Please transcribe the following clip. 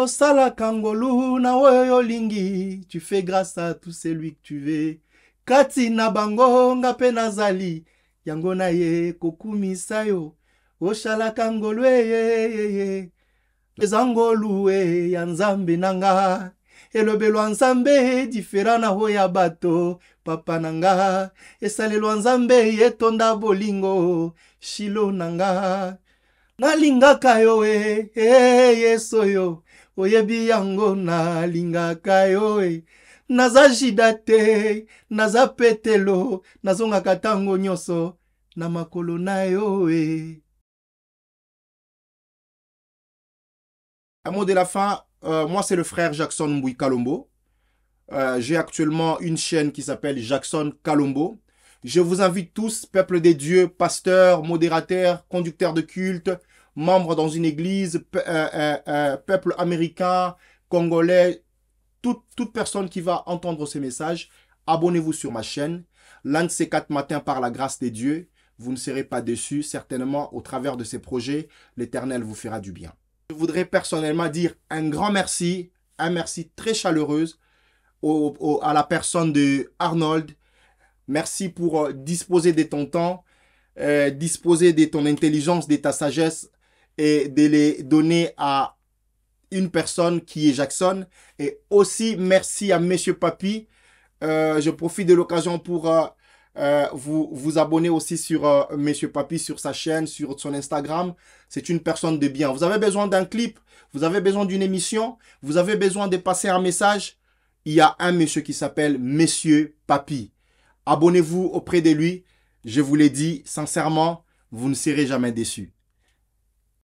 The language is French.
tosalaka ngolu na oyo olingi tu fais grâce à tout celui que tu veux kati na bango nga mpe nazali yango na ye kokumisa yo osalaka ngolu eyeyeye eh, eh, eh, eza ngolu e ya nzambe na nga elobelwa nzambe difera na oyo ya bato papa na nga esalelwa nzambe etonda bolingo shilo na nga nalingaka yo e, e yesu oyo oyebi yango nalingaka eh. eh. eh. mot de la fin, euh, moi c'est le frère Jackson Mboui Kalombo. Euh, j'ai actuellement une chaîne qui s'appelle Jackson Kalombo. Je vous invite tous, peuple des dieux, pasteurs, modérateurs, conducteurs de culte, membre dans une église, euh, euh, euh, peuple américain, congolais, toute, toute personne qui va entendre ces messages, abonnez-vous sur ma chaîne. L'un de ces quatre matins, par la grâce des dieux, vous ne serez pas déçus. Certainement, au travers de ces projets, l'Éternel vous fera du bien. Je voudrais personnellement dire un grand merci, un merci très chaleureuse à la personne de Arnold. Merci pour disposer de ton temps, disposer de ton intelligence, de ta sagesse et de les donner à une personne qui est Jackson. Et aussi, merci à Monsieur Papy. Euh, je profite de l'occasion pour euh, euh, vous vous abonner aussi sur Monsieur Papy, sur sa chaîne, sur son Instagram. C'est une personne de bien. Vous avez besoin d'un clip, vous avez besoin d'une émission, vous avez besoin de passer un message. Il y a un monsieur qui s'appelle Monsieur Papy. Abonnez-vous auprès de lui. Je vous l'ai dit sincèrement, vous ne serez jamais déçu.